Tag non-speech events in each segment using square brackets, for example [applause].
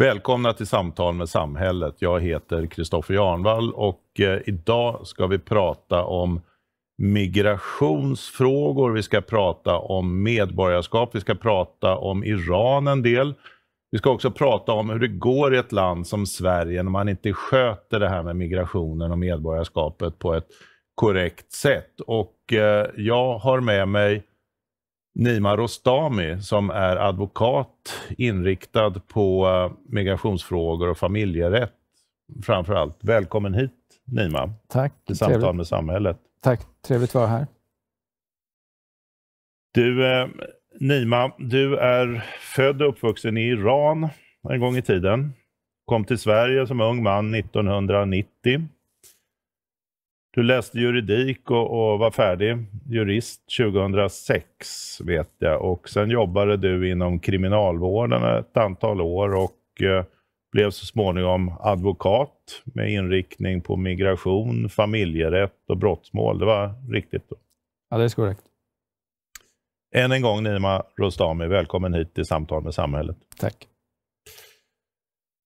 Välkomna till Samtal med samhället. Jag heter Kristoffer Jarnvall och eh, idag ska vi prata om migrationsfrågor, vi ska prata om medborgarskap, vi ska prata om Iran en del. Vi ska också prata om hur det går i ett land som Sverige när man inte sköter det här med migrationen och medborgarskapet på ett korrekt sätt. Och eh, jag har med mig Nima Rostami som är advokat inriktad på eh, migrationsfrågor och familjerätt framför Välkommen hit Nima. Tack. Till Samtal trevligt. med samhället. Tack. Trevligt att vara här. Du, eh, Nima, du är född och uppvuxen i Iran en gång i tiden. Kom till Sverige som ung man 1990. Du läste juridik och, och, var färdig jurist 2006 vet jag. Och sen jobbade du inom kriminalvården ett antal år och eh, blev så småningom advokat med inriktning på migration, familjerätt och brottmål. Det var riktigt då? Ja, det är korrekt. Än en gång Nima Rostami, välkommen hit till Samtal med samhället. Tack.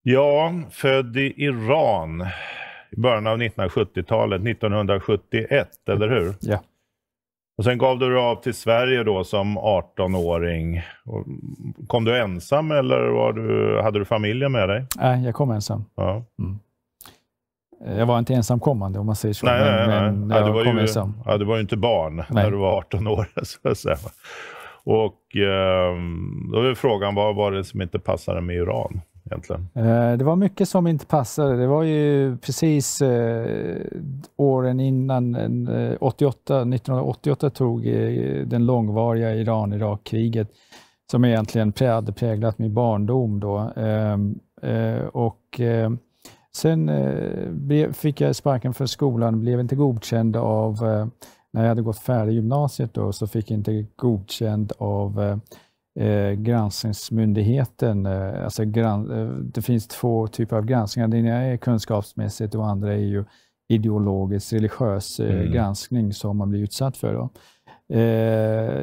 Ja, född i Iran i början av 1970-talet, 1971, eller hur? Ja. Och sen gav du dig av till Sverige då som 18-åring. Kom du ensam eller var du, hade du familjen med dig? Nej, jag kom ensam. Ja. Mm. Jag var inte ensamkommande om man säger så, nej, men, nej, nej. men jag ja, du var kom ju, ensam. Ja, du var ju inte barn nej. när du var 18 år. [laughs] Så att säga. Och eh, då är frågan, vad var det som inte passade med Iran? egentligen? Eh, det var mycket som inte passade. Det var ju precis eh, åren innan 88, 1988 eh, tog den långvariga Iran-Irak-kriget som egentligen hade präglat min barndom då. Ehm, och sen fick jag sparken för skolan, blev inte godkänd av när jag hade gått färdigt gymnasiet då, så fick jag inte godkänd av eh, granskningsmyndigheten, eh, alltså gran, eh, det finns två typer av granskningar. Den ena är kunskapsmässigt och andra är ju ideologisk, religiös eh, mm. granskning som man blir utsatt för. Då. Eh,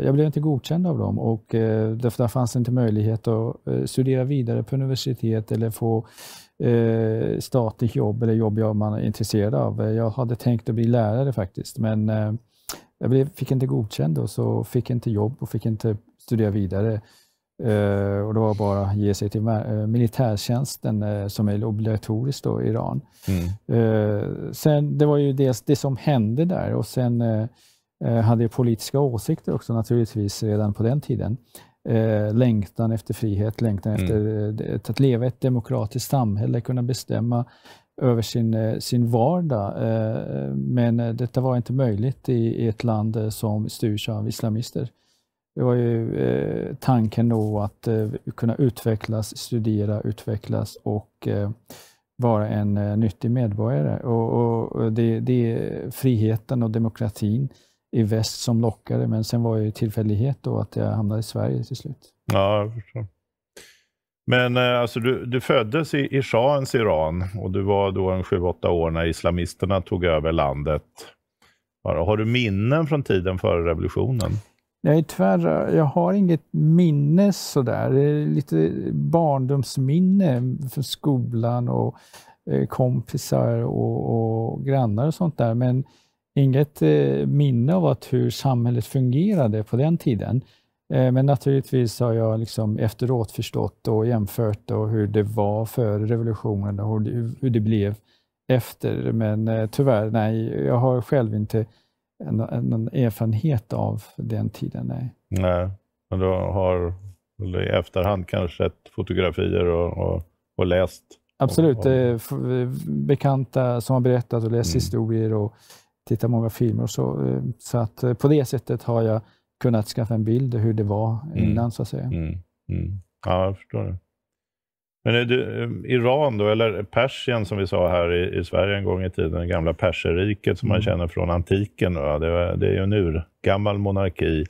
jag blev inte godkänd av dem och därför fanns det inte möjlighet att studera vidare på universitet eller få eh, statligt jobb eller jobb jag man är intresserad av. Jag hade tänkt att bli lärare faktiskt, men jag blev, fick inte godkänd och så fick inte jobb och fick inte studera vidare. Eh, och det var bara att ge sig till eh, militärtjänsten eh, som är obligatorisk i Iran. Mm. Sen, det var ju dels det som hände där och sen hade jag politiska åsikter också naturligtvis redan på den tiden. Längtan efter frihet, längtan mm. efter att leva i ett demokratiskt samhälle, kunna bestämma över sin, sin vardag. Men detta var inte möjligt i, i ett land som styrs av islamister. Det var ju eh, tanken då att eh, kunna utvecklas, studera, utvecklas och eh, vara en eh, nyttig medborgare. Och, och det, det, är friheten och demokratin i väst som lockade, men sen var det tillfällighet då att jag hamnade i Sverige till slut. Ja, jag förstår. Men eh, alltså, du, du föddes i, i shahens Iran och du var då en 7-8 år när islamisterna tog över landet. Har du minnen från tiden före revolutionen? Jag tyvärr, jag har inget minne sådär, lite barndomsminne från skolan och eh, kompisar och, och, grannar och sånt där, men inget eh, minne av att hur samhället fungerade på den tiden. Eh, men naturligtvis har jag liksom efteråt förstått och jämfört och hur det var före revolutionen och hur det, hur det blev efter. Men tyvärr, nej, jag har själv inte någon erfarenhet av den tiden. Nej. nej, men du har i efterhand kanske sett fotografier och, och, och läst? Absolut, och, och... Eh, bekanta som har berättat och läst mm. historier och tittat på många filmer. Och så eh, så att eh, på det sättet har jag kunnat skaffa en bild av hur det var mm. innan, mm. så att säga. Mm. mm. Ja, jag förstår det. Men eh, du, eh, Iran då, eller Persien som vi sa här i, i Sverige en gång i tiden, det gamla perserriket som man mm. känner från antiken. Då, det, det är ju en urgammal monarki,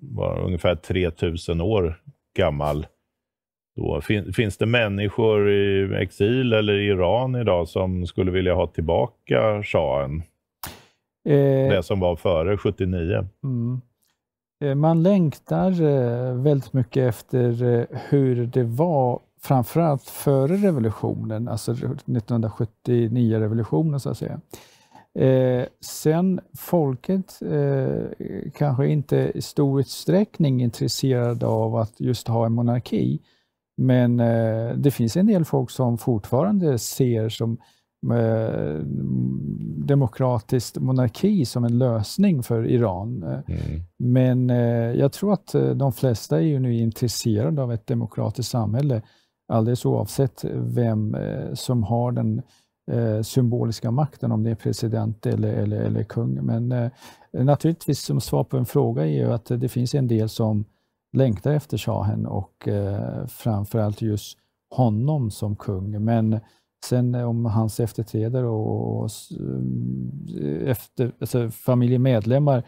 var ungefär 3000 år gammal. Då, fin, finns det människor i exil eller i Iran idag som skulle vilja ha tillbaka shahen? Eh, det som var före 79? Mm. Eh, man längtar väldigt mycket efter hur det var framförallt före revolutionen, alltså 1979-revolutionen så att säga. Eh, sen folket eh, kanske inte i stor utsträckning är intresserade av att just ha en monarki, men eh, det finns en del folk som fortfarande ser som eh, demokratisk monarki som en lösning för Iran. Mm. Men eh, jag tror att eh, de flesta är ju nu intresserade av ett demokratiskt samhälle alldeles oavsett vem eh, som har den eh, symboliska makten, om det är president eller, eller, eller kung. Men eh, naturligtvis, som svar på en fråga, är ju att det finns en del som längtar efter shahen och framförallt just honom som kung. Men Sen om hans efterträdare och, efter, alltså familjemedlemmar,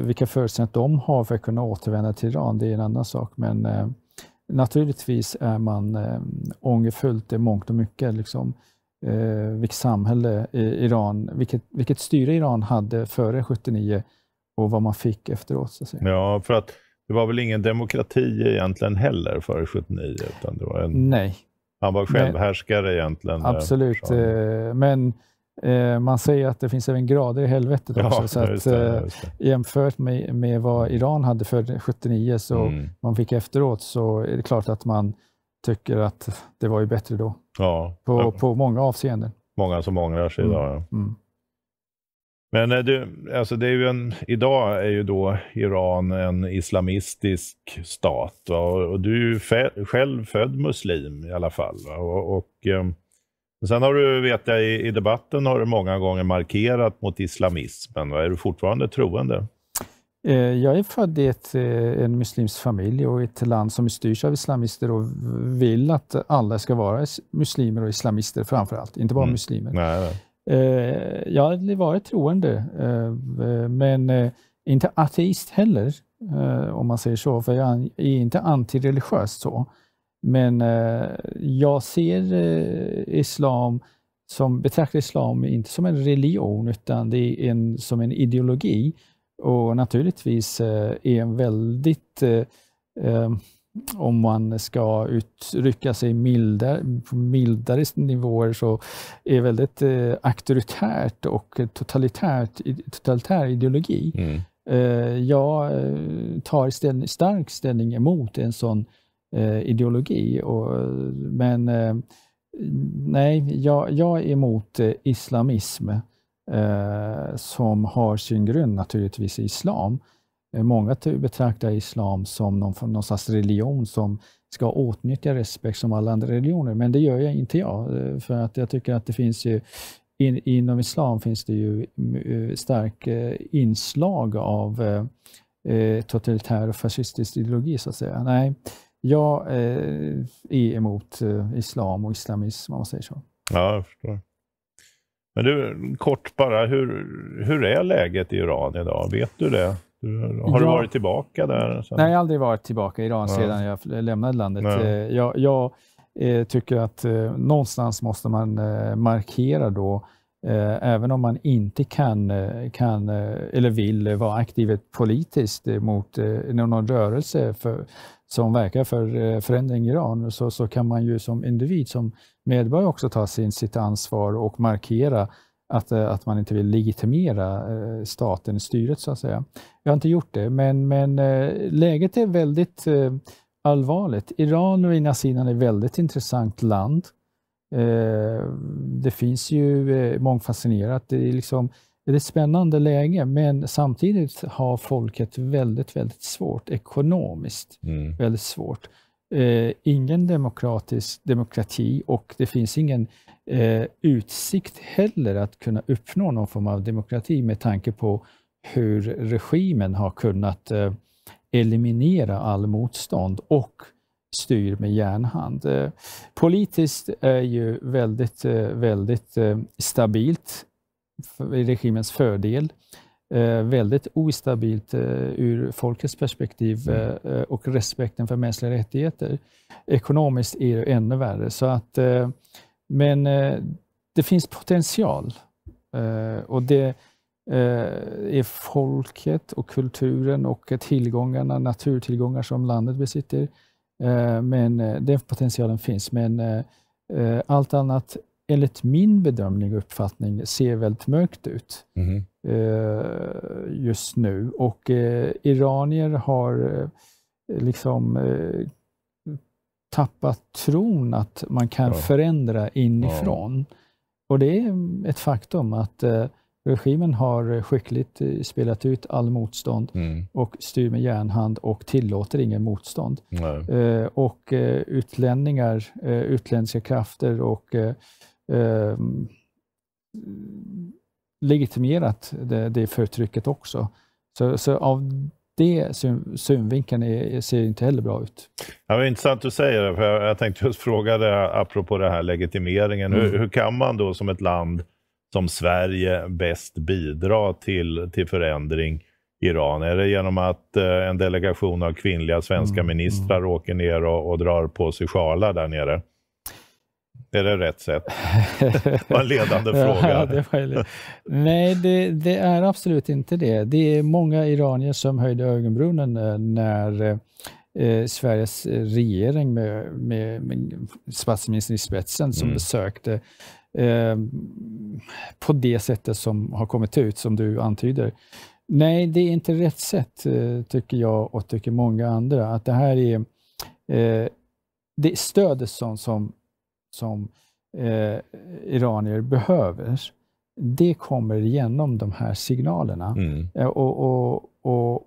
vilka förutsättningar de har för att kunna återvända till Iran, det är en annan sak. Men Naturligtvis är man eh, ångerfullt i mångt och mycket. Liksom, eh, vilket samhälle Iran, vilket, vilket styre Iran hade före 79 och vad man fick efteråt. Så att säga. Ja, för att det var väl ingen demokrati egentligen heller före 79? Utan det var en... Nej. Han var självhärskare egentligen. Eh, Absolut, eh, men Eh, man säger att det finns även grader i helvetet ja, också. så att, eh, det, Jämfört med, med vad Iran hade för 79, så mm. man fick efteråt, så är det klart att man tycker att det var ju bättre då. Ja. På, ja. på många avseenden. Många som ångrar sig mm. idag. Ja. Mm. Men eh, du, alltså det är ju en, idag är ju då Iran en islamistisk stat. Och, och du är ju själv född muslim i alla fall. Va? och, och ehm, Sen har du, vet jag, i, debatten har du många gånger markerat mot islamismen. Är du fortfarande troende? Eh, jag är född i ett, eh, en muslimsk familj och i ett land som styrs av islamister och vill att alla ska vara muslimer och islamister framför allt, inte bara mm. muslimer. Nej, nej. Eh, jag har varit troende, men inte ateist heller, om man säger så, för jag är inte antireligiös. Så. Men eh, jag ser eh, islam som betraktar islam inte som en religion utan det är en, som en ideologi och naturligtvis eh, är en väldigt, eh, ehm, om man ska uttrycka sig mildare, på mildare nivåer, så är väldigt eh, auktoritärt och totalitärt, totalitär ideologi. Mm. Eh, jag eh, tar ställning, stark ställning emot en sån Eh, ideologi. Och, men eh, nej, jag, jag, är emot eh, islamism som har sin grund naturligtvis i islam. Många betraktar islam som någon, någon slags religion som ska åtnyttja respekt som alla andra religioner, men det gör jag inte jag. För att jag tycker att det finns ju, in, inom islam finns det ju stark inslag av totalitär och fascistisk ideologi, så att säga. Nej, jag eh, är emot eh, islam och islamism, om man säger så. Ja, jag förstår. Men du, kort bara, hur, hur är läget i Iran idag? Vet du det? har ja. du varit tillbaka där? Sen? Nej, jag har aldrig varit tillbaka i Iran ja. sedan jag lämnade landet. Nej. Eh, jag, jag tycker att någonstans måste man markera då även om man inte kan, kan eller vill vara aktiv politiskt mot någon rörelse för, som verkar för eh, förändring i Iran så, så kan man ju som individ, som medborgare också ta sin, sitt ansvar och markera att, eh, att man inte vill legitimera eh, staten, styret så att säga. Jag har inte gjort det, men, men läget är väldigt allvarligt. Iran och ena sidan är ett väldigt intressant land. Det finns ju mångfascinerat. Det är liksom det är ett spännande läge, men samtidigt har folket väldigt, väldigt svårt ekonomiskt. Mm. Väldigt svårt. Eh, ingen demokratisk demokrati och det finns ingen eh, utsikt heller att kunna uppnå någon form av demokrati med tanke på hur regimen har kunnat eh, eliminera all motstånd och styr med järnhand. Eh, politiskt är ju väldigt, eh, väldigt eh, stabilt regimens fördel. Eh, väldigt ostabilt eh, ur folkets perspektiv mm. eh, eh, och respekten för mänskliga rättigheter. Ekonomiskt är det ännu värre. Så att, eh, men eh, det finns potential och det är folket och kulturen och tillgångarna, naturtillgångar som landet besitter. Men den potentialen finns, men allt annat enligt min bedömning och uppfattning ser väldigt mörkt ut mm. eh, just nu. Och eh, iranier har eh, liksom eh, tappat tron att man kan ja. förändra inifrån. Ja. Och det är ett faktum att eh, regimen har skickligt eh, spelat ut all motstånd mm. och styr med järnhand och tillåter ingen motstånd. och utlänningar, utländska krafter och Ehm, legitimerat det, det förtrycket också. Så, så av det synvinkeln är, ser inte heller bra ut. Ja, det är intressant du säger det, för jag, jag tänkte just fråga dig apropå det här legitimeringen. Mm. Hur, hur, kan man då som ett land som Sverige bäst bidra till, till förändring i Iran? Är det genom att eh, en delegation av kvinnliga svenska mm. mm. ministrar åker ner och, och drar på sig sjalar där nere? Är det rätt sätt? Det [laughs] var en ledande fråga. Ja, det Nej, det, det, är absolut inte det. Det är många iranier som höjde ögonbrynen eh, när eh, Sveriges regering med, med, med statsministern i spetsen som mm. besökte eh, på det sättet som har kommit ut, som du antyder. Nej, det är inte rätt sätt, eh, tycker jag och tycker många andra. Att det här är... Eh, det stödet sånt som som eh, iranier behöver, det kommer genom de här signalerna. Mm. Eh, och, och, och,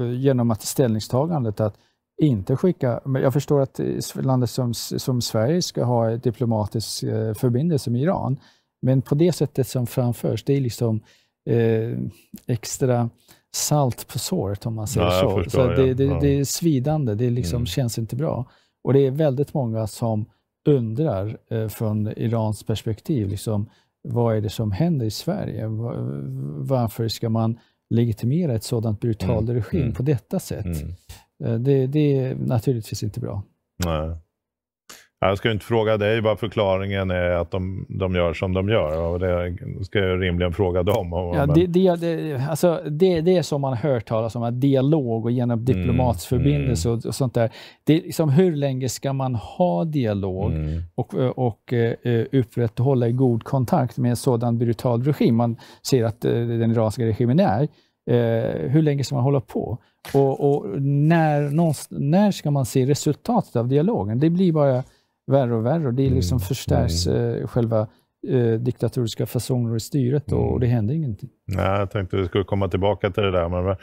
eh, genom att ställningstagandet att inte skicka... Men jag förstår att eh, landet som, som Sverige ska ha en diplomatisk förbindelse med Iran, men på det sättet som framförs, det är liksom eh, extra salt på såret, om man säger ja, så. Förstår, så det, ja. det, det, är svidande, det liksom mm. känns inte bra. Och det är väldigt många som undrar eh, från Irans perspektiv, liksom, vad är det som händer i Sverige? Varför ska man legitimera ett sådant brutal mm, regim mm. på detta sätt? Mm. Eh, det, det, är naturligtvis inte bra. Nej. Jag ska inte fråga dig vad förklaringen är att de, de gör som de gör. Och det ska jag rimligen fråga dem. ja, det, det, alltså, det, det är som man hört talas om, att dialog och genom mm, diplomatsförbindelser mm. och, och, sånt där. Det, liksom, hur länge ska man ha dialog mm. och, och, och eh, uh, upprätthålla god kontakt med en sådan brutal regim man ser att eh, den iranska regimen är? Eh, hur länge ska man hålla på? Och, och när, när ska man se resultatet av dialogen? Det blir bara värre och värre. Och det mm, liksom förstärks mm. eh, själva eh, diktatoriska fasoner i styret då, och mm. det händer ingenting. Nej, jag tänkte att vi skulle komma tillbaka till det där. Men vad,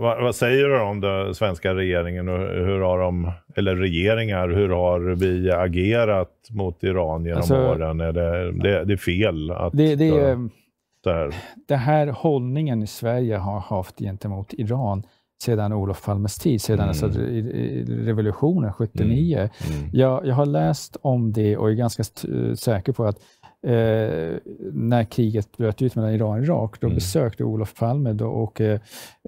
vad, vad säger du om den svenska regeringen och hur har de, eller regeringar, hur har vi agerat mot Iran genom alltså, åren? Är det, det, det är fel att... Det, det, då, det här. Den här hållningen i Sverige har haft gentemot Iran sedan Olof Palmes tid, sedan alltså mm. alltså revolutionen 79. Mm. Mm. Jag, jag har läst om det och är ganska säker på att eh, när kriget bröt ut mellan Iran och Irak, då mm. besökte Olof Palme och eh,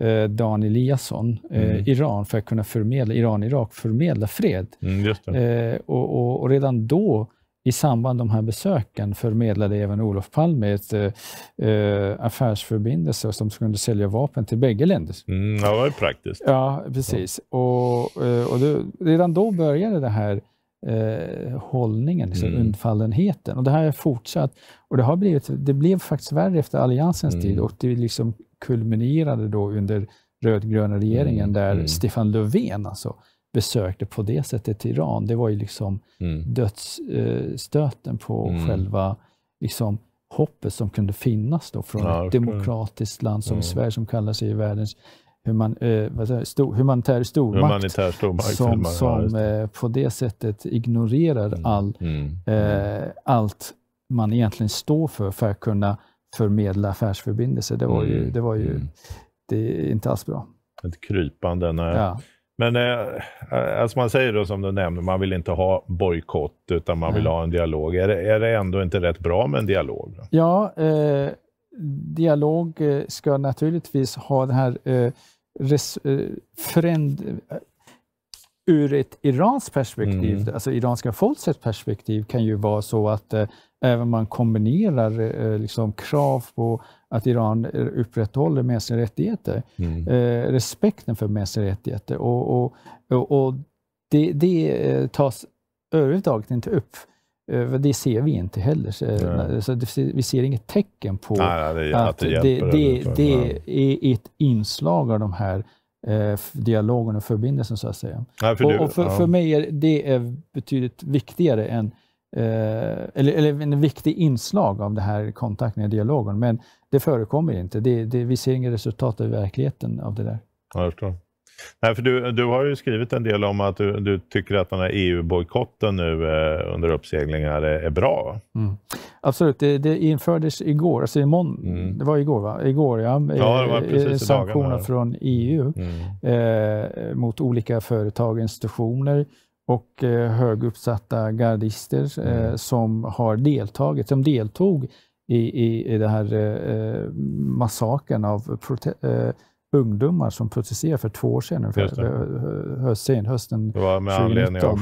eh, Dan Eliasson eh, mm. Iran för att kunna förmedla, Iran-Irak förmedla fred. Mm, eh, och, och, och redan då i samband med de här besöken förmedlade även Olof Palme ett eh, eh, affärsförbindelse som skulle sälja vapen till bägge länder. Mm, det var ju praktiskt. Ja, precis. Ja. Och, eh, och det, redan då började den här eh, hållningen, liksom, mm. undfallenheten. Och det här har fortsatt. Och det, har blivit, det blev faktiskt värre efter alliansens mm. tid och det liksom kulminerade då under rödgröna regeringen mm. där mm. Stefan Löfven alltså, besökte på det sättet Iran. Det var ju liksom mm. dödsstöten på mm. själva liksom, hoppet som kunde finnas då från ja, ett demokratiskt land som mm. Sverige, som kallar sig världens human, eh, stor, humanitär stormakt, humanitär stormakt som, som eh, på det sättet ignorerar mm. all, mm. Mm. eh, allt man egentligen står för, för att kunna förmedla affärsförbindelser. Det var ju, det var ju det är inte alls bra. Ett krypande. Nej. Ja. Men eh, eh, alltså man säger då som du nämnde, man vill inte ha bojkott utan man Nej. vill ha en dialog. Är det, är det ändå inte rätt bra med en dialog? Då? Ja, eh, dialog eh, ska naturligtvis ha den här eh, res, eh föränd, ur ett iranskt perspektiv, mm. alltså iranska folkets perspektiv, kan ju vara så att eh, även man kombinerar eh, liksom krav på att Iran upprätthåller mänskliga rättigheter, mm. Eh, respekten för mänskliga rättigheter. Och, och, och, och det, det eh, tas överhuvudtaget inte upp. Det ser vi inte heller. Så vi ser inget tecken på nej, nej, att, det, det, det, det är ett inslag av de här eh, dialogen och förbindelsen, så att säga. Nej, för och, du, och för, ja. för mig är det betydligt viktigare än Eh, eller, eller en viktig inslag av det här kontakten, och dialogen, men det förekommer inte. Det, det, vi ser inget resultat i verkligheten av det där. jag förstår. Nej, för du, du har ju skrivit en del om att du, du tycker att den här EU-bojkotten nu eh, under uppseglingar är, är bra. Mm. Absolut, det, det, infördes igår, alltså i mån- mm. det var igår va? Igår ja, ja det var eh, precis sanktioner från EU mm. eh, mot olika företag och institutioner och eh, höguppsatta gardister eh, mm. som har deltagit, som deltog i, i, i den här eh, massakern av eh, ungdomar som protesterade för två år sedan, för hösten, hösten Det var med 2019. anledning av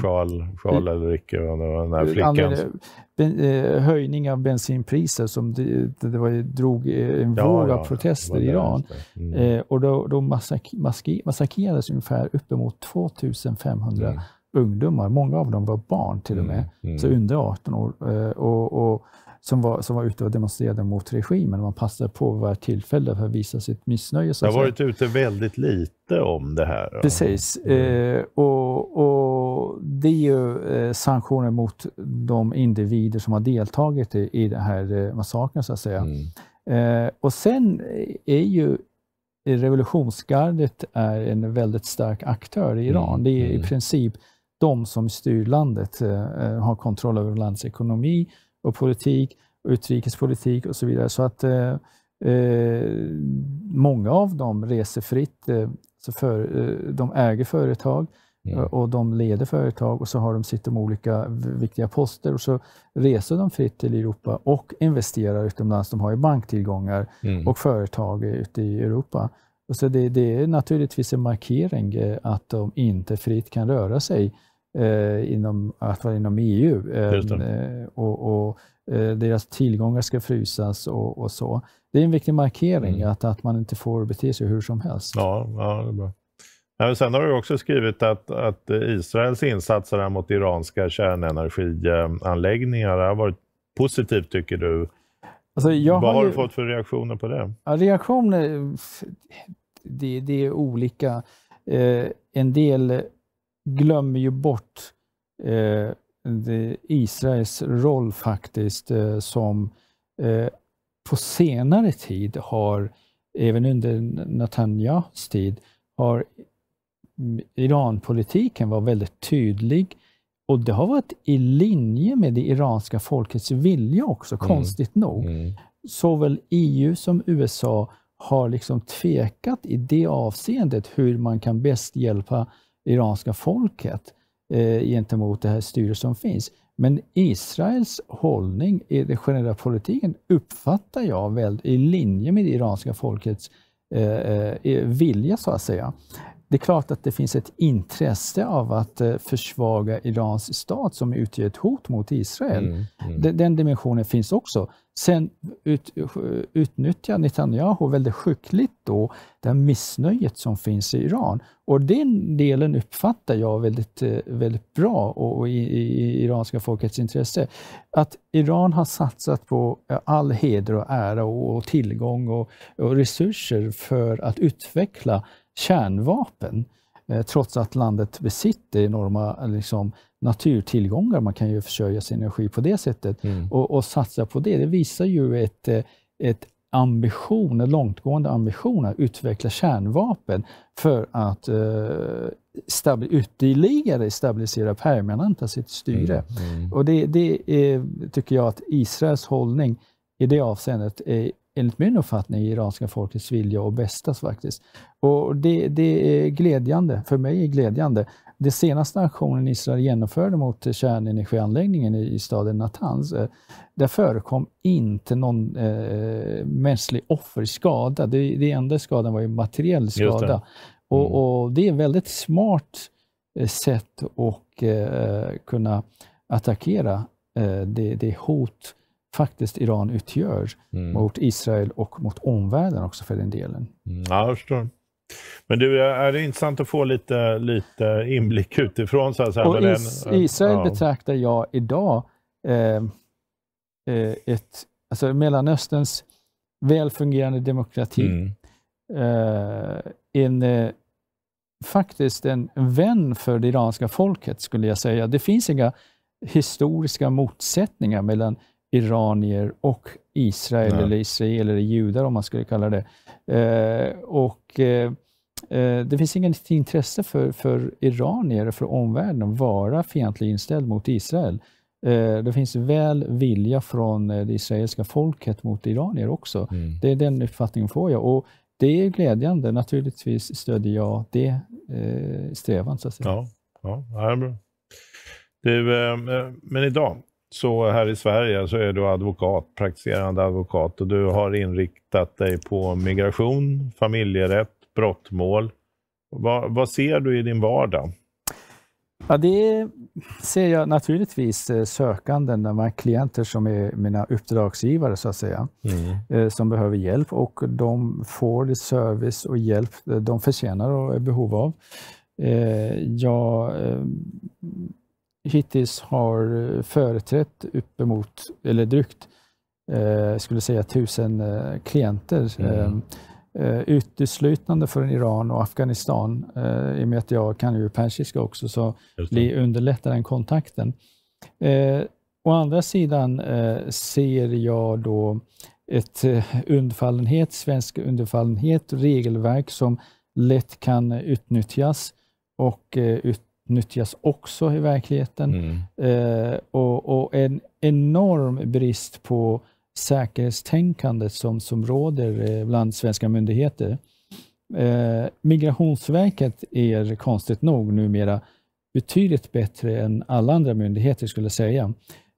Charles Elrike och den här flickan. Ben, höjning av bensinpriser som det, det var, drog en ja, våg av protester i Iran. Mm. och då, då massak, massak, massakrerades ungefär uppemot 2500 mm ungdomar, många av dem var barn till och mm, med, mm. så under 18 år, eh, och, och, som, var, som var ute och demonstrerade mot regimen. Man passade på varje tillfälle för att visa sitt missnöje. Så jag har varit ute väldigt lite om det här. Då. Precis. Mm. Eh, och, och det är ju eh, sanktioner mot de individer som har deltagit i, i den här massakern, så att säga. Mm. och sen är ju revolutionsgardet är en väldigt stark aktör i Iran. Mm. Det är i mm. princip de som styr landet eh, eh har kontroll över landets ekonomi och politik, utrikespolitik och så vidare. Så att eh, eh många av dem reser fritt. Eh, så för, de äger företag mm. och de leder företag och så har de sitt om olika viktiga poster och så reser de fritt till Europa och investerar utomlands. De har ju banktillgångar mm. och företag ute i Europa. Och så det, det, är naturligtvis en markering att de inte fritt kan röra sig eh, inom, att vara inom EU. Eh, eh, och, och eh, deras tillgångar ska frysas och, och, så. Det är en viktig markering, mm. att, att man inte får bete sig hur som helst. Ja, ja det är bra. sen har du också skrivit att, att Israels insatser mot iranska kärnenergianläggningar har varit positivt, tycker du. Alltså, Vad har, ju... du fått för reaktioner på det? Ja, reaktioner, det, det är olika. Eh, en del glömmer ju bort eh, Israels roll faktiskt eh, som eh, på senare tid har, även under Netanyahus tid, har mm, Iranpolitiken var väldigt tydlig och det har varit i linje med det iranska folkets vilja också, mm. konstigt nog. Mm. Såväl EU som USA har liksom tvekat i det avseendet hur man kan bäst hjälpa iranska folket eh, gentemot det här styret som finns. Men Israels hållning i den generella politiken uppfattar jag väl i linje med det iranska folkets eh, eh vilja, så att säga. Det är klart att det finns ett intresse av att eh, försvaga Irans stat som utgör ett hot mot Israel. Mm, mm. Den, den, dimensionen finns också. Sen ut, utnyttjar Netanyahu väldigt skickligt då det missnöjet som finns i Iran. Och den delen uppfattar jag väldigt, eh, väldigt bra och, och i, i, iranska folkets intresse. Att Iran har satsat på eh, all heder och ära och, och tillgång och, och resurser för att utveckla kärnvapen eh, trots att landet besitter enorma liksom, naturtillgångar. Man kan ju försörja sin energi på det sättet mm. och, och, satsa på det. Det visar ju ett, eh, ett ambition, en långtgående ambition att utveckla kärnvapen för att eh, stabi ytterligare stabilisera permanenta sitt styre. Mm. Mm. Och det, det är, eh, tycker jag att Israels hållning i det avseendet är enligt min uppfattning, iranska folkets vilja och bästa faktiskt. Och det, det är glädjande, för mig är glädjande. Den senaste aktionen Israel genomförde mot kärnenergianläggningen i, staden Natanz, eh, där förekom inte någon eh, mänsklig offerskada. Det, det enda skadan var ju materiell skada. Det. Mm. Och, och, det är väldigt smart eh, sätt att eh, kunna attackera eh, det, det hot faktiskt Iran utgör mm. mot Israel och mot omvärlden också för den delen. Mm, ja, jag förstår. Men du, är det intressant att få lite, lite inblick utifrån? Så här, och is, en, Israel ja. betraktar jag idag ehm, eh, ett, alltså Mellanösterns välfungerande demokrati. Mm. Eh, en, eh, faktiskt en vän för det iranska folket, skulle jag säga. Det finns inga historiska motsättningar mellan iranier och Israel, Nej. eller israeler, judar om man skulle kalla det. Eh, och eh, eh, Det finns inget intresse för, för iranier och för omvärlden att vara fientligt inställd mot Israel. Eh, det finns väl vilja från eh, det israeliska folket mot iranier också. Mm. Det är den uppfattningen får jag. Och det är glädjande. Naturligtvis stödjer jag det eh, strävan. Så att säga. Ja, ja, det är bra. Du, eh, men idag, så här i Sverige så är du advokat, praktiserande advokat och du har inriktat dig på migration, familjerätt, brottmål. Vad, vad ser du i din vardag? Ja, det ser jag naturligtvis eh, sökanden, de här klienter som är mina uppdragsgivare så att säga, mm. Eh, som behöver hjälp och de får det service och hjälp eh, de förtjänar och är behov av. Jag hittills har eh, företrätt uppemot, eller drygt, eh, skulle säga tusen eh, klienter. Mm. Ehm, eh, uteslutande från Iran och Afghanistan. Eh, I och med att jag kan ju persiska också så blir underlättar den kontakten. Eh, å andra sidan eh, ser jag då ett eh, undfallenhet, svensk undfallenhet, regelverk som lätt kan utnyttjas och ut nyttjas också i verkligheten. Mm. Eh, och, och, en enorm brist på säkerhetstänkandet som, som råder eh, bland svenska myndigheter. Eh, Migrationsverket är konstigt nog numera betydligt bättre än alla andra myndigheter, skulle jag säga,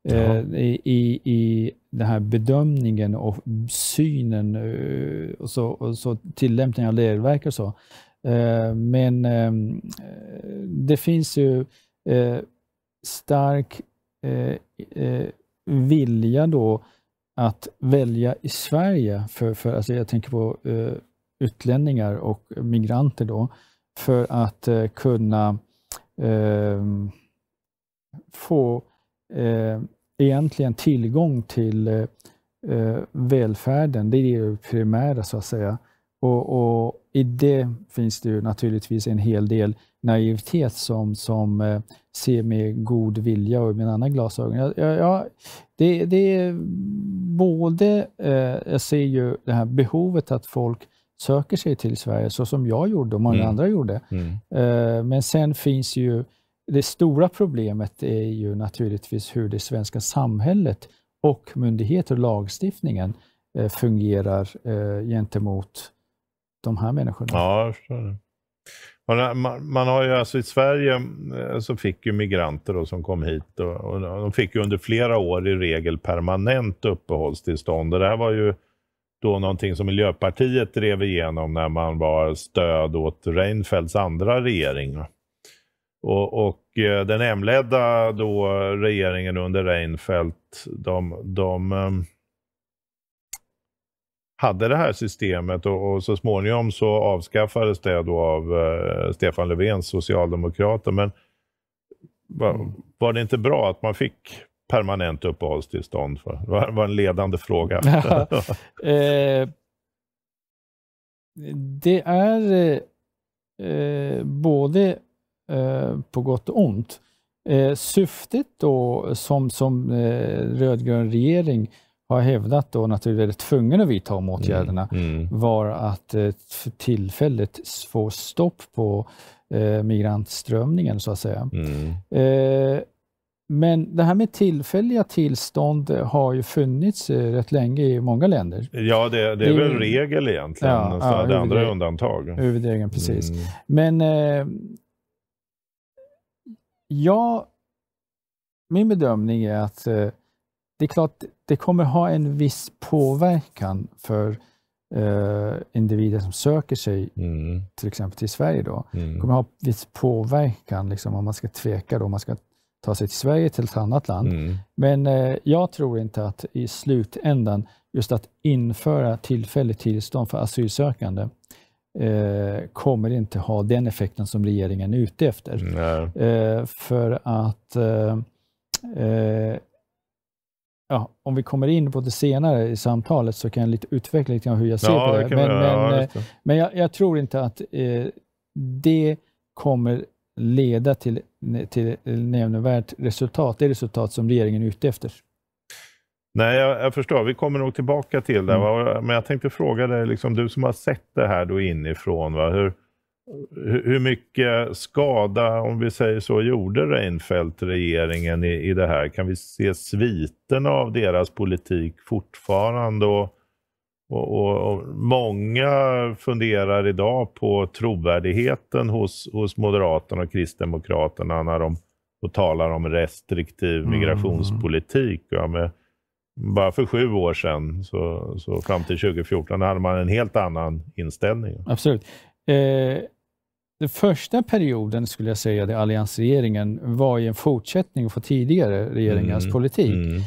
eh, i, i, i den här bedömningen och synen eh, och, så, och så tillämpningen av regelverk och så. Eh, men ehm, eh, det finns ju eh, stark vilja då att välja i Sverige, för, för alltså jag tänker på utlänningar och migranter då, för att kunna ehm, få egentligen tillgång till välfärden. Det är det primära så att säga. Och, och, I det finns det naturligtvis en hel del naivitet som, som eh, ser med god vilja och med andra glasögon. Jag, jag, det, det är både, eh, jag ser ju det här behovet att folk söker sig till Sverige, så som jag gjorde och många mm. andra gjorde. Mm. Eh, men sen finns ju, det stora problemet är ju naturligtvis hur det svenska samhället och myndigheter och lagstiftningen eh, fungerar eh, gentemot de här människorna. Ja, jag Man, man, har ju alltså i Sverige eh, så fick ju migranter då, som kom hit och, och, de fick ju under flera år i regel permanent uppehållstillstånd. Och det här var ju då någonting som Miljöpartiet drev igenom när man var stöd åt Reinfeldts andra regering. Och, och eh, den M-ledda då eh, regeringen under Reinfeldt, de, de hade det här systemet och, och så småningom så avskaffades det då av eh, Stefan Löfvens socialdemokrater. Men var, mm. var, det inte bra att man fick permanent uppehållstillstånd? För? Det var, var en ledande fråga. [laughs] eh, det är eh, både eh, på gott och ont. Eh, syftet då som, som eh, rödgrön regering har hävdat då naturligtvis är tvungen att vidta om åtgärderna mm, mm. var att eh, tillfälligt få stopp på eh, migrantströmningen så att säga. Mm. Eh, men det här med tillfälliga tillstånd har ju funnits eh, rätt länge i många länder. Ja, det, det är väl regel egentligen. Ja, så ja, det andra är undantag. Huvudregeln, precis. Mm. Men eh, jag, min bedömning är att eh, det är klart, det kommer ha en viss påverkan för eh, individer som söker sig mm. till exempel till Sverige. Då. Mm. kommer ha viss påverkan liksom, om man ska tveka då, om man ska ta sig till Sverige, till ett annat land. Mm. Men eh, jag tror inte att i slutändan, just att införa tillfälligt tillstånd för asylsökande eh, kommer inte ha den effekten som regeringen är ute efter. Eh, för att eh, eh, ja, om vi kommer in på det senare i samtalet så kan jag lite utveckla lite hur jag ser ja, på det. det men, men, men, eh, men jag, jag, tror inte att eh, det kommer leda till, till nämnvärt resultat, det resultat som regeringen är ute efter. Nej, jag, jag, förstår. Vi kommer nog tillbaka till det. Mm. Men jag tänkte fråga dig, liksom, du som har sett det här då inifrån, va? Hur, hur mycket skada, om vi säger så, gjorde Reinfeldt-regeringen i, i det här? Kan vi se sviten av deras politik fortfarande? Och, och, och, och många funderar idag på trovärdigheten hos, hos Moderaterna och Kristdemokraterna när de och talar om restriktiv mm. migrationspolitik. Ja, med, bara för sju år sedan, så, så fram till 2014, hade man en helt annan inställning. Absolut. Eh, den första perioden, skulle jag säga, där alliansregeringen var ju en fortsättning på tidigare regeringars mm. politik. Mm.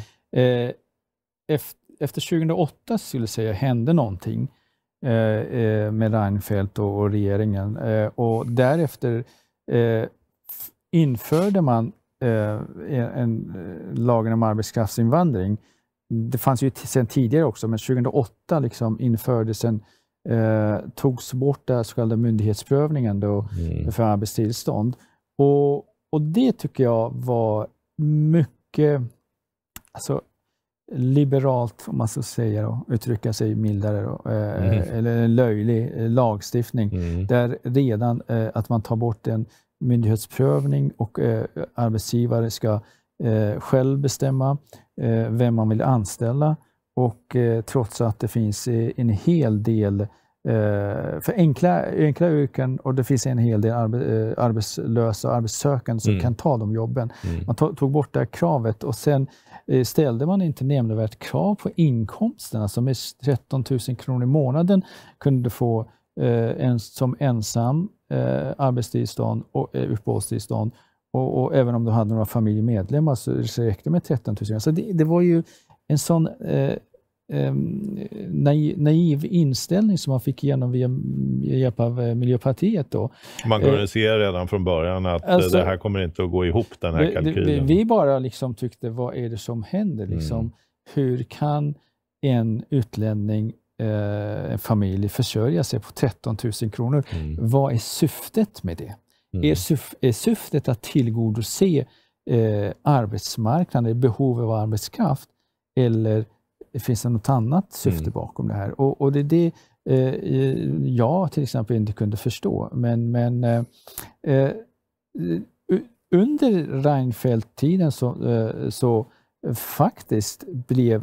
Eh, efter, efter 2008, skulle jag säga, hände någonting eh, eh med Reinfeldt och, och regeringen. Eh, och därefter införde man en, en, lagen om arbetskraftsinvandring. Det fanns ju sedan tidigare också, men 2008 liksom infördes en eh, togs bort den så kallade myndighetsprövningen då, mm. för arbetstillstånd. Och, och det tycker jag var mycket alltså, liberalt, om man så säger, och uttrycka sig mildare, då, eh, mm. eller löjlig eh, lagstiftning, mm. där redan eh, att man tar bort en myndighetsprövning och eh, arbetsgivare ska eh, själv bestämma vem man vill anställa och eh, trots att det finns eh, en hel del eh, för enkla, enkla yrken och det finns en hel del arbetslösa och arbetssökande som mm. kan ta de jobben. Mm. Man tog bort det här kravet och sen ställde man inte nämnvärt krav på inkomsterna Alltså med 13 000 kronor i månaden kunde du få en, som ensam arbetstillstånd och uppehållstillstånd. Och, och, även om du hade några familjemedlemmar så räckte det med 13 000. Så det, det var ju en sån eh, eh, naiv, naiv, inställning som man fick igenom via, via hjälp av eh, Miljöpartiet. Då. Man eh, kunde se redan från början att eh, alltså, det här kommer inte att gå ihop, den här kalkylen. Vi, vi bara liksom tyckte, vad är det som händer? Liksom, mm. Hur kan en utlänning en familj försörja sig på 13 000 kronor. Mm. Vad är syftet med det? Mm. Är, syf är, syftet att tillgodose eh, arbetsmarknaden, behovet av arbetskraft? Eller finns det något annat syfte mm. bakom det här? Och, och det är det eh, jag till exempel inte kunde förstå. Men, men eh, eh under Reinfeldt-tiden så, eh, så faktiskt blev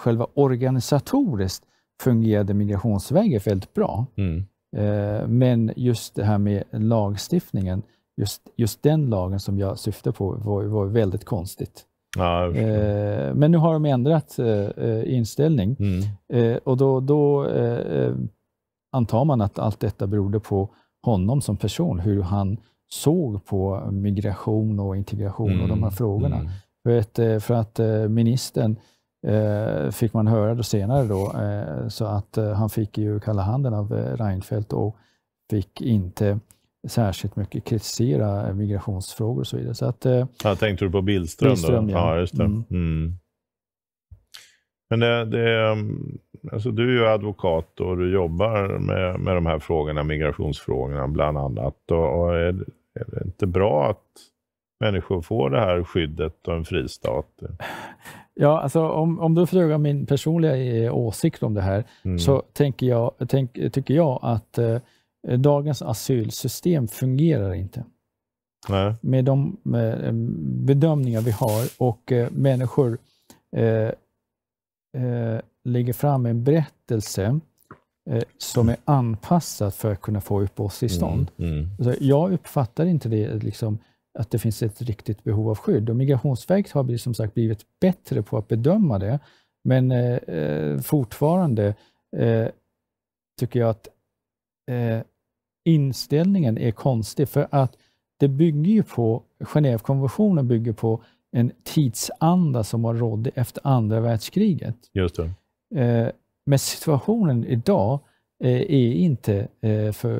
själva organisatoriskt fungerade migrationsvägen väldigt bra. Mm. Eh, men just det här med lagstiftningen, just, just den lagen som jag syftar på var, var väldigt konstigt. Ja, eh, men nu har de ändrat eh, eh inställning mm. eh, och då, då eh, eh, antar man att allt detta berodde på honom som person, hur han såg på migration och integration mm. och de här mm, frågorna. Mm. För att, för att ministern fick man höra då senare då, så att han fick ju kalla handen av Reinfeldt och fick inte särskilt mycket kritisera migrationsfrågor och så vidare. Så att, eh, ja, tänkte du på Billström? Billström då? Ja. ja, just det. Mm. Mm. Men det, det, eh, alltså du är ju advokat och du jobbar med, med de här frågorna, migrationsfrågorna bland annat. Och, och är, är, det inte bra att människor får det här skyddet och en fristat? Ja, alltså om, om du frågar min personliga eh, åsikt om det här mm. så tänker jag, tänk, tycker jag att Eh, dagens asylsystem fungerar inte. Nej. Med de eh, bedömningar vi har och eh, människor eh, eh, lägger fram en berättelse eh, som är anpassad för att kunna få uppehållstillstånd. Mm, mm. Alltså, jag uppfattar inte det liksom, att det finns ett riktigt behov av skydd. Och Migrationsverket har som sagt blivit bättre på att bedöma det, men eh, fortfarande tycker jag att inställningen är konstig för att det bygger ju på, Genèvekonventionen bygger på en tidsanda som har rådde efter andra världskriget. Just det. Eh, men situationen idag eh, är inte eh, för,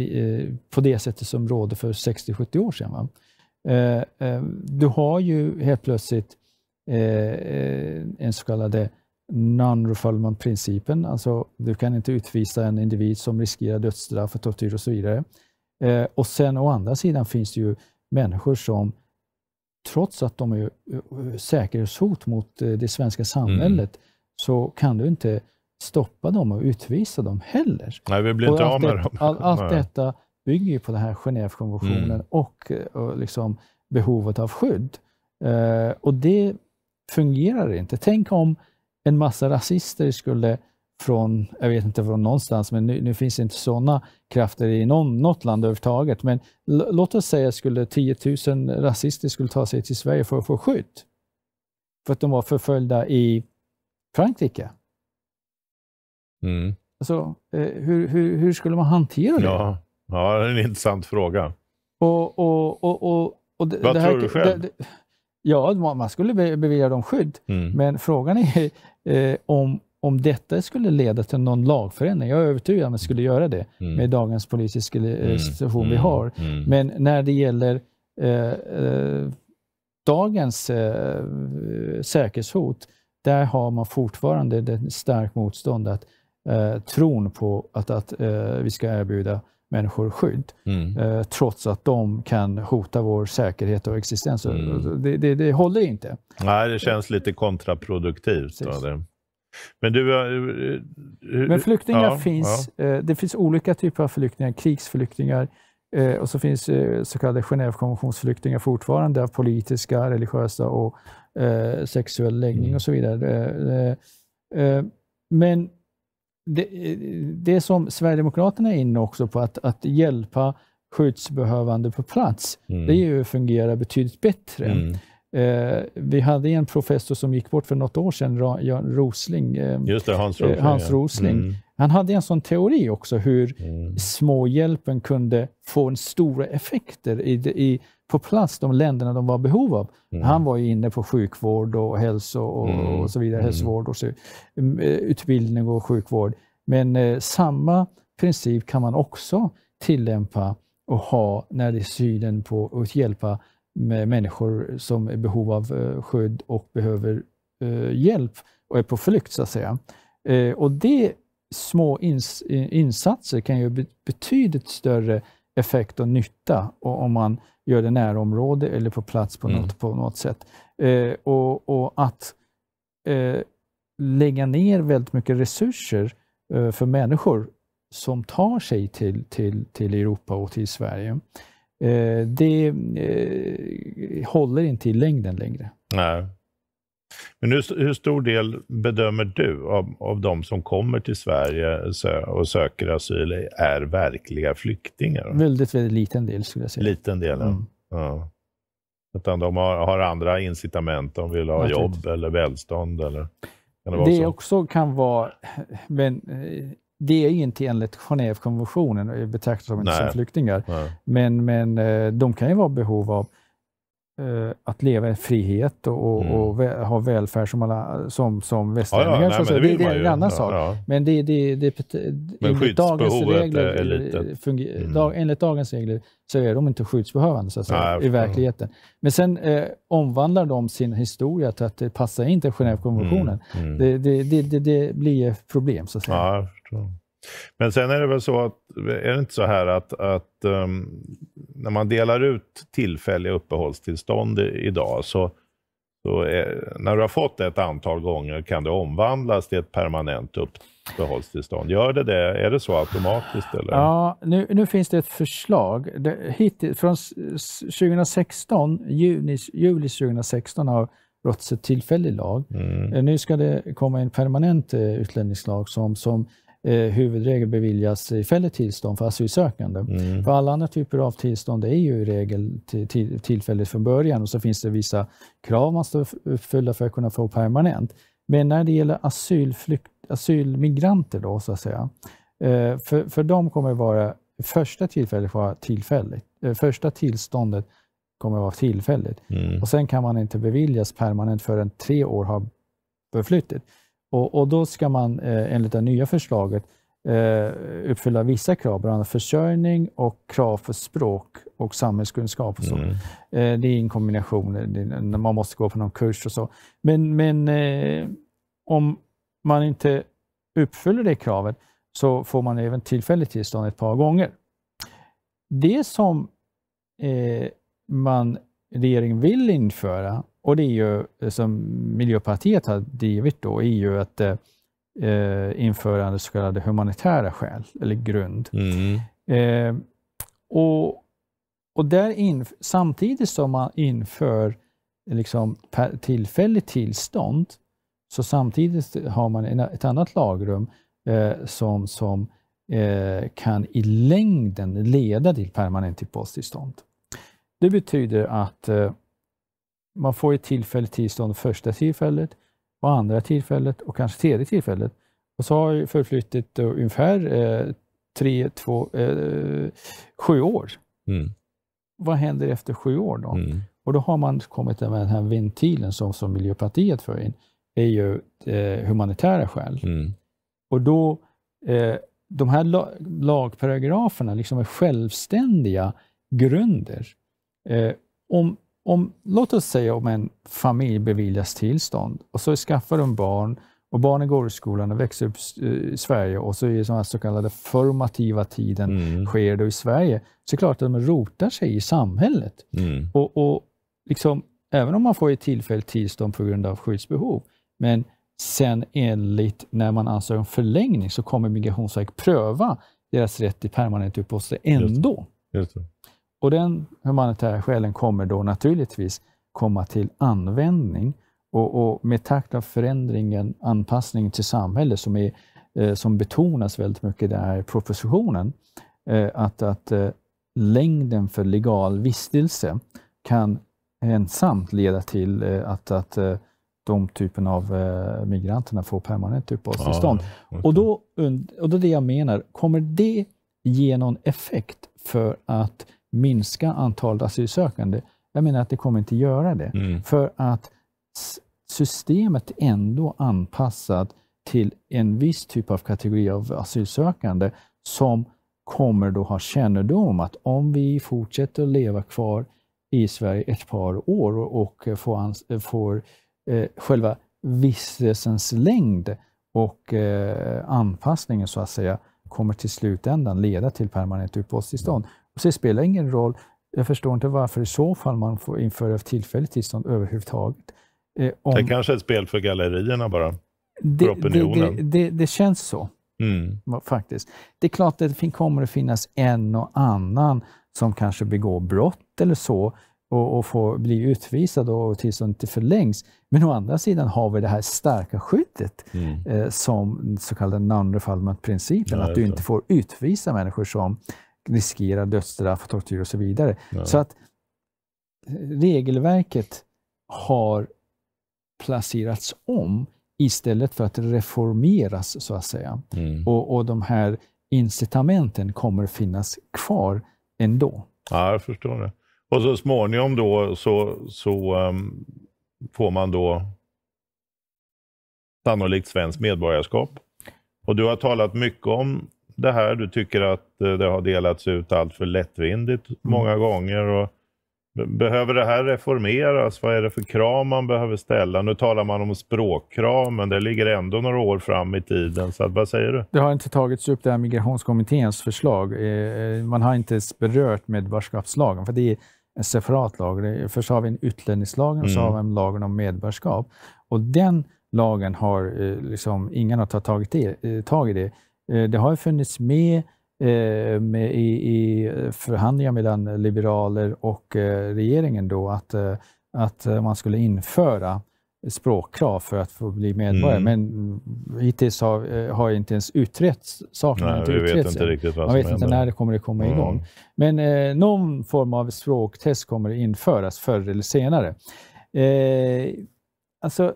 eh, på det sättet som rådde för 60-70 år sedan. Va? Du har ju helt plötsligt en så kallad non-refoulement-principen, alltså du kan inte utvisa en individ som riskerar dödsstraff för tortyr och så vidare. Eh, och sen å andra sidan finns det ju människor som trots att de är eh, säkerhetshot mot eh, det svenska mm. samhället mm. så kan du inte stoppa dem och utvisa dem heller. Nej, vi blir och inte av med dem. All, allt Nej. detta bygger på den här Genèvekonventionen mm. och, eh, och liksom behovet av skydd. Eh, och det fungerar inte. Tänk om en massa rasister skulle från, jag vet inte från någonstans, men nu, nu finns inte sådana krafter i någon, något land överhuvudtaget, men låt oss säga skulle 10 000 rasister skulle ta sig till Sverige för att få skydd. För att de var förföljda i Frankrike. Mm. Alltså, eh, hur, hur, hur skulle man hantera det? Ja, ja det är en intressant fråga. Och, och, och, och, och det, Vad det här, tror du själv? Det, det, ja, man skulle bevilja dem skydd, mm. men frågan är eh, om, om detta skulle leda till någon lagförändring. Jag är övertygad om att det skulle göra det mm. med dagens politiska mm. eh, situation mm. vi har. Mm. Men när det gäller eh, eh, dagens eh, säkerhetshot, där har man fortfarande ett starkt motstånd att eh, tron på att, att eh, vi ska erbjuda människor skydd, mm. eh, trots att de kan hota vår säkerhet och existens. Mm. Det, det, det, håller inte. Nej, det känns lite kontraproduktivt. Men, du, eh, eh, Men flyktingar ja, finns. Ja. Eh, det finns olika typer av flyktingar, krigsflyktingar, eh, och så finns eh, så kallade Genèvekonventionsflyktingar fortfarande av politiska, religiösa och sexuell läggning mm. och så vidare. Men det, det som Sverigedemokraterna är inne också på, att, att hjälpa skyddsbehövande på plats, mm. det ju fungerar betydligt bättre. Mm. Eh, vi hade en professor som gick bort för något år sedan, Ra Jan Rosling. Eh, Just det, Hans Rosling. Eh, Hans Rosling. Ja. Mm. Han hade en sån teori också, hur mm. småhjälpen kunde få en stora effekter i, i på plats de länderna de var i behov av. Mm. Han var ju inne på sjukvård och hälso och, mm. och så vidare, mm. hälsovård och så, mm, eh, utbildning och sjukvård. Men eh, samma princip kan man också tillämpa och ha när det är synen på att hjälpa människor som är i behov av eh, skydd och behöver eh, hjälp och är på flykt, så att säga. Eh, och det små ins eh, insatser kan ju betydligt större effekt och nytta och om man gör det närområde eller på plats på, mm. något, på något sätt. Eh, och, och, att eh, lägga ner väldigt mycket resurser eh, för människor som tar sig till, till, till Europa och till Sverige, eh, det eh, håller inte i längden längre. Nej. Men hur, hur, stor del bedömer du av, av de som kommer till Sverige sö och söker asyl är verkliga flyktingar? Väldigt, väldigt liten del skulle jag säga. Liten del, mm. ja. Utan de har, har, andra incitament. De vill ha jobb eller välstånd. Eller, kan det, det också kan vara... Men, eh, det är inte enligt Genèvekonventionen eh, betraktas som, som flyktingar. Men, men eh, de kan ju vara behov av Eh, att leva i frihet och, mm. och, ha välfärd som, alla, som, som västlänningar. Ja, ja, det, det, det, är en annan ja, sak. Men det, det, det, enligt, dagens regler, är litet. Eh, Funger, mm. dag, enligt dagens regler så är de inte skyddsbehövande så att säga, nej, i verkligheten. Men sen eh, omvandlar de sin historia till att det passar inte Genèvekonventionen. Mm. mm. Det, blir problem så att säga. Men sen är det väl så att, är det inte så här att, att um, när man delar ut tillfälliga uppehållstillstånd idag, så, så är, när du har fått det ett antal gånger kan det omvandlas till ett permanent uppehållstillstånd. Gör det det? Är det så automatiskt? Eller? Ja, nu, nu finns det ett förslag. Det, hittills, från 2016, juni, juli 2016 har rått tillfällig lag. Mm. Eh, nu ska det komma en permanent eh, utlänningslag som, som eh, huvudregel beviljas tillfälligt tillstånd för asylsökande. Mm. För alla andra typer av tillstånd är ju i regel tillfälligt från början och så finns det vissa krav man ska uppfylla för att kunna få permanent. Men när det gäller asylmigranter då, så att säga, eh, för, för dem kommer det vara första tillfället vara tillfälligt. Eh, första tillståndet kommer vara tillfälligt. Mm. Och Sen kan man inte beviljas permanent förrän tre år har förflutit. Och, och då ska man eh, enligt det nya förslaget eh, uppfylla vissa krav, bland annat försörjning och krav för språk och samhällskunskap. Och så. Mm. Eh, det är en kombination, man måste gå på någon kurs och så. Men, men om man inte uppfyller det kravet så får man även tillfälligt tillstånd ett par gånger. Det som man, regeringen vill införa och det är ju eh, som Miljöpartiet har drivit då, är ju att eh, eh, införande så kallade humanitära skäl, eller grund. Mm. Eh, och och där in, samtidigt som man inför liksom, tillfälligt tillstånd, så samtidigt har man ett annat lagrum eh, som, som eh, kan i längden leda till permanent uppehållstillstånd. Det betyder att eh, man får ett tillfälligt tillstånd första tillfället, och andra tillfället och kanske tredje tillfället. Och så har förflutit ungefär eh, tre, två, eh, sju år. Mm. Vad händer efter sju år då? Mm. Och då har man kommit med den här ventilen som, som Miljöpartiet för in, Det är ju eh, humanitära skäl. Mm. Och då, eh, de här lagparagraferna liksom är självständiga grunder. Eh, om om, låt oss säga om en familj beviljas tillstånd och så skaffar de barn och barnen går i skolan och växer upp eh, i Sverige och så är den så kallade formativa tiden mm. sker då i Sverige. Så är det klart att de rotar sig i samhället. Mm. Och, och liksom, även om man får ett tillfälligt tillstånd på grund av skyddsbehov, men sen enligt när man ansöker om förlängning så kommer Migrationsverket pröva deras rätt till permanent uppehållstillstånd ändå. Just det. Just det. Och den humanitära skälen kommer då naturligtvis komma till användning och, och med takt av förändringen, anpassningen till samhället som, är, eh, som betonas väldigt mycket i den här propositionen, eh, att, att eh, längden för legal vistelse kan ensamt leda till eh, att, att eh, de typen av eh, migranterna får permanent uppehållstillstånd. Ja, okay. och, då, och då det jag menar, kommer det ge någon effekt för att minska antalet asylsökande. Jag menar att det kommer inte göra det. Mm. För att systemet är ändå anpassat till en viss typ av kategori av asylsökande som kommer då ha kännedom om att om vi fortsätter att leva kvar i Sverige ett par år och får, ans- får eh, själva vistelsens längd och eh, anpassningen så att säga kommer till slutändan leda till permanent uppehållstillstånd. Så det spelar ingen roll. Jag förstår inte varför i så fall man får införa tillfälligt tillstånd överhuvudtaget. Eh, om... Det är kanske är ett spel för gallerierna bara. Det, för opinionen. Det, det, det känns så. Mm. Faktiskt. Det är klart att det kommer att finnas en och annan som kanske begår brott eller så och, och får bli utvisad och tillståndet inte förlängs. Men å andra sidan har vi det här starka skyddet mm. eh, som så kallade non-refoulement-principen, att du inte får utvisa människor som riskerar dödsstraff, tortyr och så vidare. Ja. Så att eh, regelverket har placerats om istället för att reformeras, så att säga. Mm. Och, och de här incitamenten kommer finnas kvar ändå. Ja, jag förstår det. Och så småningom då så, så um, får man då sannolikt svenskt medborgarskap. Och du har talat mycket om det här. Du tycker att eh, det har delats ut allt för lättvindigt mm. många gånger. Och behöver det här reformeras? Vad är det för krav man behöver ställa? Nu talar man om språkkrav, men det ligger ändå några år fram i tiden. Så att, vad säger du? Det har inte tagits upp, det här migrationskommitténs förslag. Eh, eh, man har inte berört medborgarskapslagen, för det är en separat lag. Först har vi en utlänningslagen och mm. så har vi mm. en lagen om medborgarskap. Och den lagen har liksom, ingen har tagit tag i det. Eh, det har funnits med, eh, med i, i, förhandlingar mellan liberaler och eh, regeringen då att, att man skulle införa språkkrav för att få bli medborgare. Mm. Men hittills har, har inte ens utretts. Saken Nej, inte vi vet inte riktigt vad Man vet inte när det kommer att komma mm. igång. Men eh, någon form av språktest kommer att införas förr eller senare. Eh, alltså,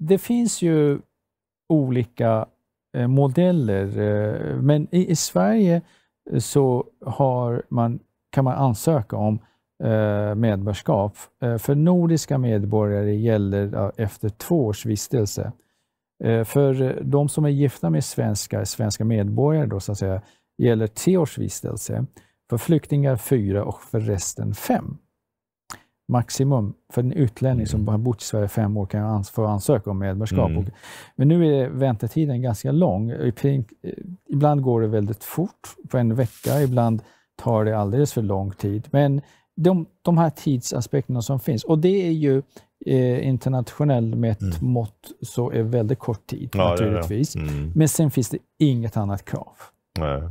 det finns ju olika Eh, modeller. Eh, men i, i, Sverige eh, så har man, kan man ansöka om medborgarskap. För nordiska medborgare gäller efter två års vistelse. För de som är gifta med svenskar, svenska medborgare, då, så att säga, gäller tre års vistelse. För flyktingar fyra och för resten fem maximum för en utlänning mm. som har bott i Sverige fem år kan ans få ansöka om medborgarskap. Mm. Men nu är väntetiden ganska lång. Ibland går det väldigt fort, på en vecka. Ibland tar det alldeles för lång tid. Men de, de här tidsaspekterna som finns, och det är ju eh, internationellt mätt mm. mått så är väldigt kort tid ja, naturligtvis. Ja, ja. Mm. Men sen finns det inget annat krav. Nej.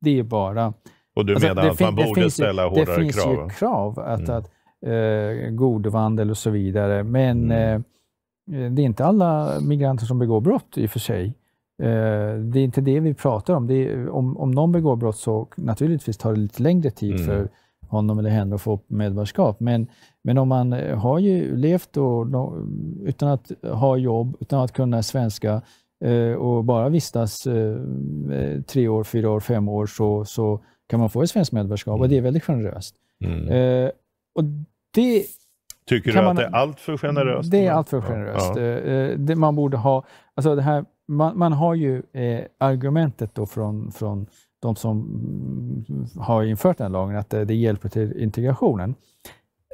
Det är bara... Och du alltså, menar att man borde ställa hårdare krav? Det finns krav, ju krav att, mm. att eh, godvandel och så vidare. Men mm. Eh, eh, det är inte alla migranter som begår brott i och för sig. Eh, det är inte det vi pratar om. Är, om. Om någon begår brott så naturligtvis tar det lite längre tid mm. för honom eller henne att få medborgarskap. Men, men om man har ju levt och, utan att ha jobb, utan att kunna svenska eh, och bara vistas eh, tre år, fyra år, fem år så, så kan man få ett svenskt medborgarskap mm. och det är mm. väldigt generöst. Mm. Och det Tycker du att man, det är allt för generöst? Det är allt för generöst. Ja. Eh, eh, det man borde ha, alltså det här, man, man har ju eh, argumentet då från, från de som mm, har infört den lagen, att det, eh, det hjälper till integrationen.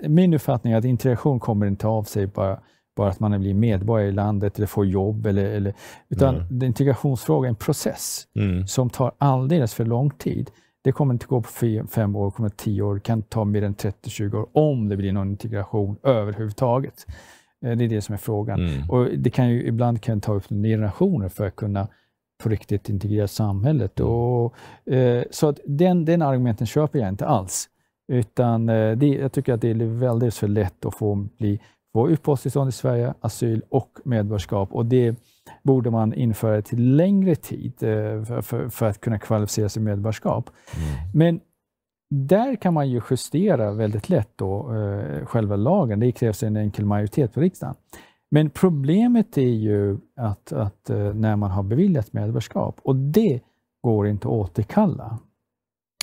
Min uppfattning är att integration kommer inte av sig bara, bara att man blir medborgare i landet eller får jobb. Eller, eller, utan mm. integrationsfråga är en process mm. som tar alldeles för lång tid. Det kommer inte gå på fem år, kommer tio år, kan ta mer än 30-20 år om det blir någon integration överhuvudtaget. Eh, det är det som är frågan. Mm. Och det kan ju, ibland kan ta upp generationer för att kunna på riktigt integrera samhället. Mm. Och, eh, så att den, den argumenten köper jag inte alls. Utan eh, det, jag tycker att det är väldigt för lätt att få, bli, få uppehållstillstånd i Sverige, asyl och medborgarskap. Och det, borde man införa till längre tid eh, för, för, för att kunna kvalificera sig medborgarskap. Mm. Men där kan man ju justera väldigt lätt då, eh, själva lagen. Det krävs en enkel majoritet för riksdagen. Men problemet är ju att, att eh, när man har beviljat medborgarskap och det går inte att återkalla.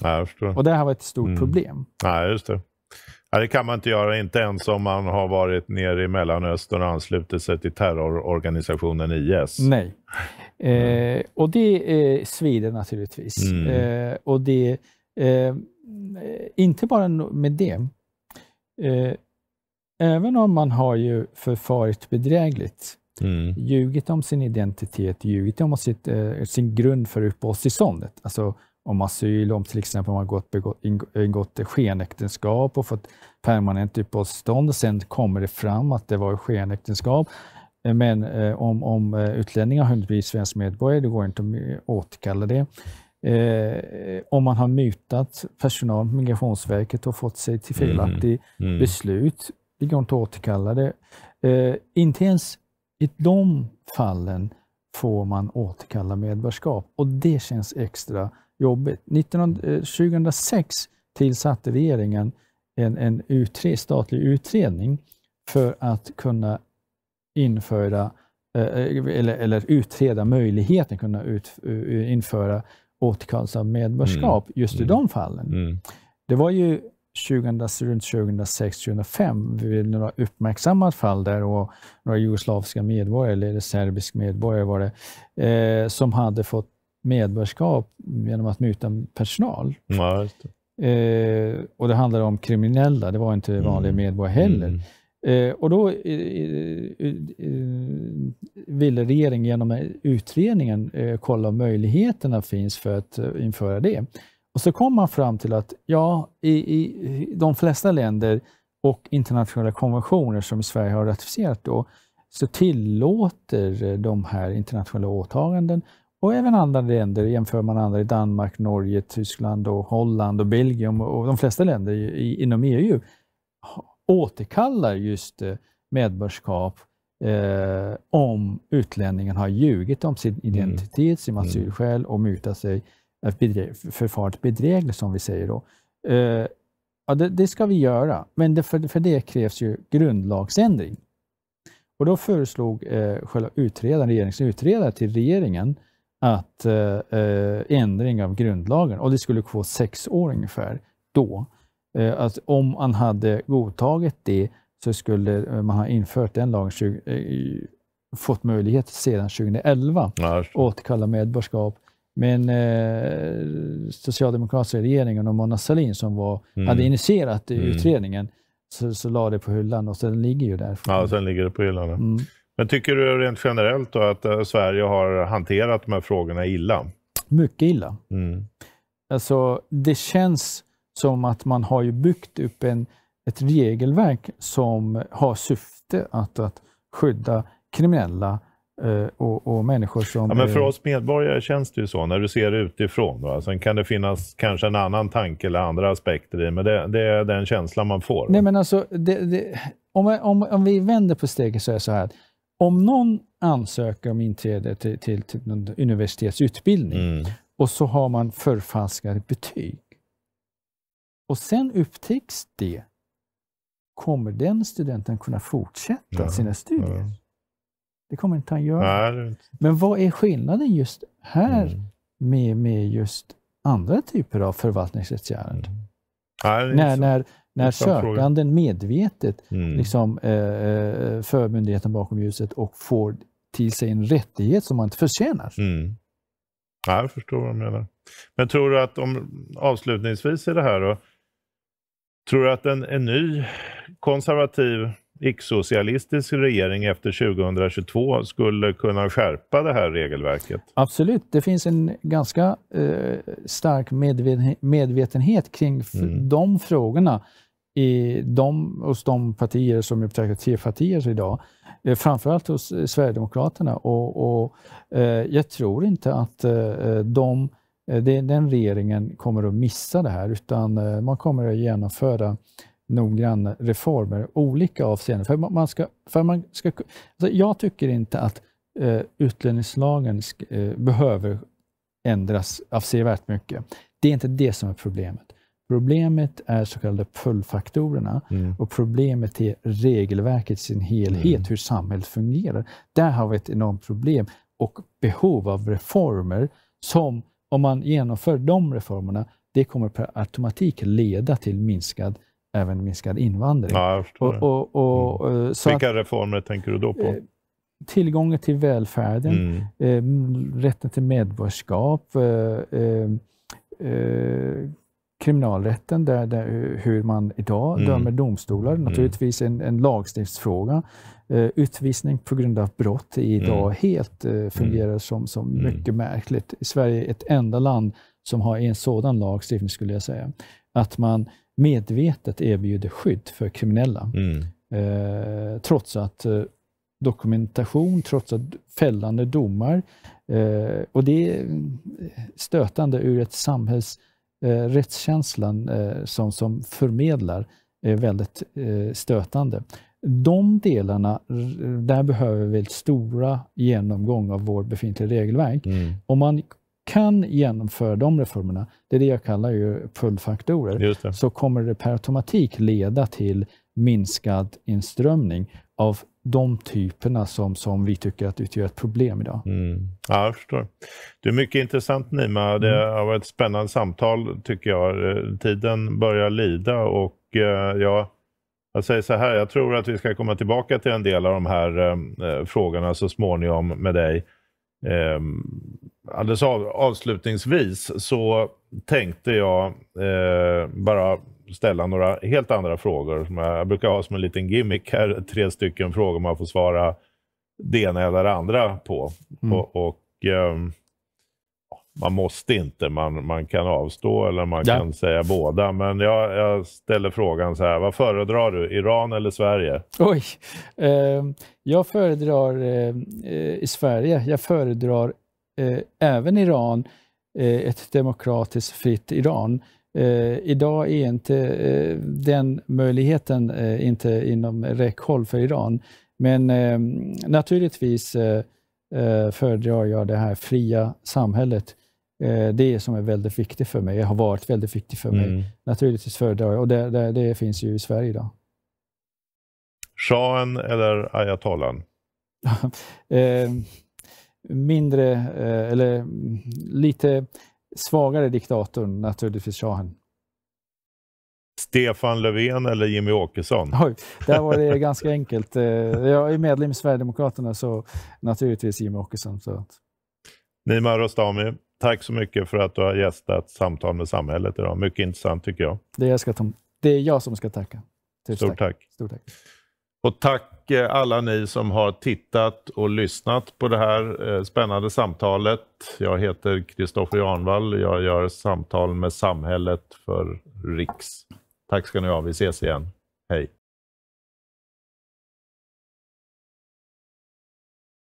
Ja, och det här var ett stort mm. problem. Ja, just det. Nej, det kan man inte göra, inte ens om man har varit nere i Mellanöstern och anslutit sig till terrororganisationen IS. Nej, eh, mm. eh, och det eh, svider naturligtvis. Mm. Eh, och det, eh, inte bara med det. Eh, även om man har ju förfarit bedrägligt, mm. ljugit om sin identitet, ljugit om sitt, eh, sin grund för uppehållstillståndet, alltså om asyl, om till exempel man gått, ingått skenäktenskap och fått permanent uppehållstillstånd och sen kommer det fram att det var skenäktenskap. Men eh, om, om eh, utlänningar har hunnit bli svensk medborgare, det går inte att återkalla det. Eh, om man har mutat personal på Migrationsverket och fått sig till mm-hmm. felaktig mm. mm. beslut, det går inte att återkalla det. inte ens i de fallen får man återkalla medborgarskap och det känns extra jobbigt. 2006 eh, tillsatte regeringen en, en u statlig utredning för att kunna införa eh, eh, eller, eller utreda möjligheten att kunna ut, införa återkallelse av medborgarskap mm. just i mm. de fallen. Mm. Det var ju runt 2006-2005 vid några uppmärksammade fall där och några jugoslaviska medborgare, eller serbisk medborgare var det, eh, som hade fått medborgarskap genom att muta personal. Ja, det. Eh, och det handlade om kriminella, det var inte mm. vanliga medborgare heller. Mm. Eh, och då eh, eh, eh, eh ville regeringen genom utredningen kolla om möjligheterna finns för att införa det. Och så kom man fram till att ja, i, i de flesta länder och internationella konventioner som Sverige har ratificerat då, så tillåter de här internationella åtaganden och även andra länder. Jämför man andra i Danmark, Norge, Tyskland, och Holland och Belgien och de flesta länder inom EU återkallar just eh, medborgarskap eh, om utlänningen har ljugit om sin mm. identitet, mm. sin asylskäl och mutat sig, eh, förfarit bedrägligt som vi säger då. Eh, ja, det, det, ska vi göra, men det, för, för det krävs ju grundlagsändring. Och då föreslog eh, själva utredaren, regeringens utredare till regeringen att eh, eh, ändring av grundlagen och det skulle få sex år ungefär då. Eh, att om man hade godtagit det så skulle eh, man ha infört den lagen 20, eh, fått möjlighet sedan 2011 att återkalla medborgarskap. Men eh, socialdemokratiska regeringen och Mona Sahlin som var, mm. hade initierat mm. utredningen så, så la det på hyllan och sen ligger ju där. Ja, sen ligger det på hyllan. Mm. Men tycker du rent generellt då att eh, Sverige har hanterat de här frågorna illa? Mycket illa. Mm. Alltså, det känns som att man har ju byggt upp en, ett regelverk som har syfte att, att skydda kriminella eh, och, och, människor som... Ja, men för eh, oss medborgare känns det ju så när du ser det utifrån. Va? Sen kan det finnas kanske en annan tanke eller andra aspekter i men det, det är den känslan man får. Nej, men alltså, det, det, om, om, om vi vänder på steget så är det så här om någon ansöker om inträde till, till, till någon universitetsutbildning mm. och så har man förfalskade betyg och sen upptäcks det, kommer den studenten kunna fortsätta ja. sina studier? Ja. Det kommer inte han göra. Nej, Men vad är skillnaden just här mm. med, med just andra typer av förvaltningsrättsärenden? Mm. när, när när sökanden medvetet mm. liksom, eh, eh, för myndigheten bakom ljuset och får till sig en rättighet som man inte förtjänar. Mm. jag förstår vad du menar. Men tror du att, om, avslutningsvis i det här, då, tror du att en, en ny konservativ icke-socialistisk regering efter 2022 skulle kunna skärpa det här regelverket? Absolut. Det finns en ganska eh, stark medvetenhet kring mm. de frågorna i de, hos de partier som är betraktade T-partier idag, eh, framförallt hos eh, Sverigedemokraterna. Och, och eh, jag tror inte att eh, eh de, den regeringen kommer att missa det här, utan man kommer att genomföra noggranna reformer olika avseenden. För man ska, för man ska, alltså jag tycker inte att eh, utlänningslagen behöver ändras avsevärt mycket. Det är inte det som är problemet. Problemet är så kallade pull-faktorerna mm. och problemet är regelverket i sin helhet, mm. hur samhället fungerar. Där har vi ett enormt problem och behov av reformer som, om man genomför de reformerna, det kommer per automatik leda till minskad även minskad invandring. Ja, jag förstår och, och, och, mm. Eh, Vilka att, reformer tänker du då på? Eh, tillgången till välfärden, mm. eh, rätten till medborgarskap, eh, eh, eh kriminalrätten, där, där, hur man idag mm. dömer domstolar. Mm. Naturligtvis en, en lagstiftningsfråga. Uh, utvisning på grund av brott mm. idag eh, mm. helt uh, fungerar som, som mm. mycket märkligt. I Sverige är ett enda land som har en sådan lagstiftning, skulle jag säga. Att man medvetet erbjuder skydd för kriminella. Uh, trots att dokumentation, trots att fällande domar. och det är stötande ur ett samhälls eh, rättskänslan eh, som, som förmedlar är väldigt eh, stötande. De delarna, eh, där behöver vi stora genomgång av vårt befintliga regelverk. Mm. Om man kan genomföra de reformerna, det är det jag kallar ju pullfaktorer, så kommer det per automatik leda till minskad inströmning av de typerna som, som vi tycker att utgör ett problem idag. Mm. Ja, jag förstår. Det är mycket intressant Nima. Det mm. har varit ett spännande samtal tycker jag. Eh, tiden börjar lida och eh, jag, säger så här, jag tror att vi ska komma tillbaka till en del av de här eh, eh, frågorna så småningom med dig. Ehm, alldeles av, avslutningsvis så tänkte jag bara ställa några helt andra frågor. jag, brukar ha som en liten gimmick här, tre stycken frågor man får svara det ena eller det andra på. Mm. Och, och eh, man måste inte, man, man kan avstå eller man ja. kan säga båda. Men jag, jag, ställer frågan så här, vad föredrar du, Iran eller Sverige? Oj, eh, jag föredrar eh, i Sverige, jag föredrar eh, även Iran, eh, ett demokratiskt fritt Iran. Eh, idag är inte eh, den möjligheten eh, inte inom räckhåll för Iran. Men eh, naturligtvis eh, eh, föredrar jag det här fria samhället. det som är väldigt viktigt för mig, har varit väldigt viktigt för mig. Mm. Naturligtvis föredrar jag, och det, det, det, finns ju i Sverige idag. Shahen eller ayatollan? [laughs] mindre, eller mm, lite svagare diktatorn, naturligtvis shahen. Stefan Löfven eller Jimmy Åkesson? Oj, där var det [laughs] ganska enkelt. Eh, jag är medlem i Sverigedemokraterna, så naturligtvis Jimmy Åkesson. Så Nima Rostami, tack så mycket för att du har gästat Samtal med samhället idag. Mycket intressant tycker jag. Det, jag ska ta... det är jag som ska tacka. Stort tack. Stort tack. Och tack tack eh, alla ni som har tittat och lyssnat på det här eh, spännande samtalet. Jag heter Kristoffer Janvall. Jag gör samtal med samhället för Riks. Tack ska ni ha. Vi ses igen. Hej.